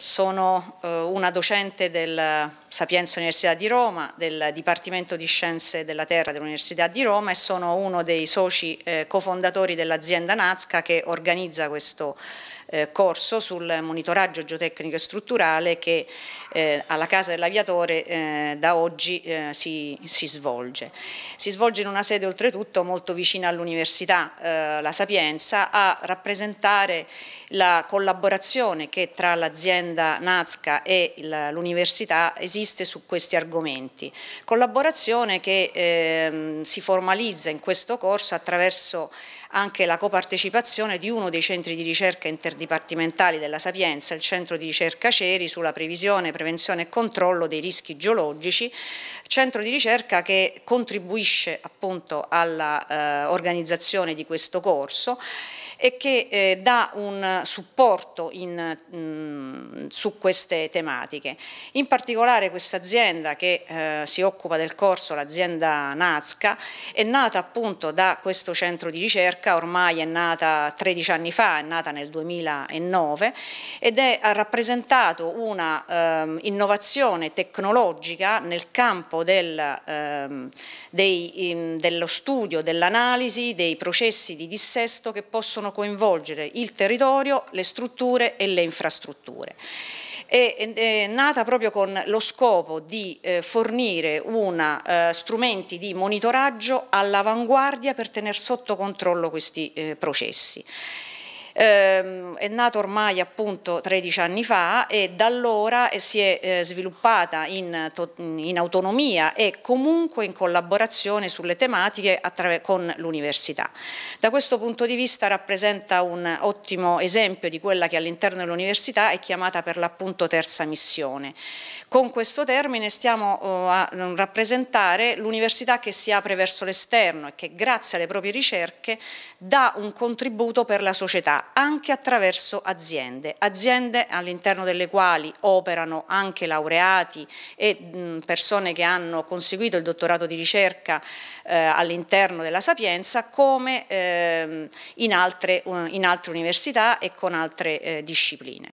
sono eh, una docente del Sapienza Università di Roma, del Dipartimento di Scienze della Terra dell'Università di Roma e sono uno dei soci eh, cofondatori dell'azienda Nazca che organizza questo evento eh, corso sul monitoraggio geotecnico e strutturale che eh, alla Casa dell'Aviatore eh, da oggi eh, si, si, svolge. Si svolge in una sede oltretutto molto vicina all'Università eh, La Sapienza a rappresentare la collaborazione che tra l'azienda Nazca e l'Università esiste su questi argomenti. Collaborazione che ehm, si formalizza in questo corso attraverso anche la copartecipazione di uno dei centri di ricerca interdipartimentali della Sapienza, il centro di ricerca CERI sulla previsione, prevenzione e controllo dei rischi geologici, centro di ricerca che contribuisce appunto all'organizzazione eh, di questo corso e che eh, dà un supporto in, mh, mm, su queste tematiche. In particolare questa azienda che eh, si occupa del corso, l'azienda Nazca, è nata appunto da questo centro di ricerca, ormai è nata 13 anni fa, è nata nel 2009 ed è, ha rappresentato una ehm, innovazione tecnologica nel campo del, ehm, dei, in, dello studio, dell'analisi, dei processi di dissesto che possono possono coinvolgere il territorio, le strutture e le infrastrutture è, nata proprio con lo scopo di eh, fornire una, eh, strumenti di monitoraggio all'avanguardia per tenere sotto controllo questi eh, processi. Ehm, è nato ormai appunto 13 anni fa e da allora eh, si è eh, sviluppata in, in, autonomia e comunque in collaborazione sulle tematiche con l'università. Da questo punto di vista rappresenta un ottimo esempio di quella che all'interno dell'università è chiamata per l'appunto terza missione. Con questo termine stiamo eh, a mm, rappresentare l'università che si apre verso l'esterno e che grazie alle proprie ricerche dà un contributo per la società anche attraverso aziende, aziende all'interno delle quali operano anche laureati e persone che hanno conseguito il dottorato di ricerca eh, all'interno della Sapienza come ehm, in, altre, in, altre, università e con altre eh, discipline.